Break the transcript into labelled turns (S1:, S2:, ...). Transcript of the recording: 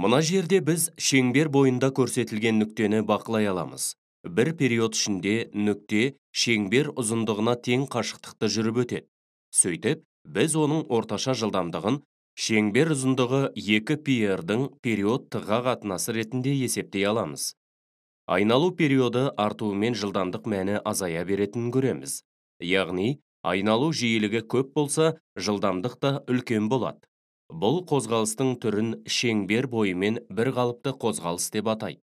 S1: Мұна жерде біз шеңбер бойында көрсетілген нүктені бақылай аламыз бір период ішінде нүкте шеңбер ұзындығына тең қашықтықты жүріп өтеді сөйтіп біз оның орташа жылдамдығын шеңбер ұзындығы 2 пиердің период т қатынасы ретінде есептей аламыз айналу периоды артуымен жылдамдық мәні азая беретінін көреміз яғни айналу жиілігі көп болса жылдамдық та үлкен болады бұл қозғалыстың түрін шеңбер бойымен бір қалыпты қозғалыс деп атайды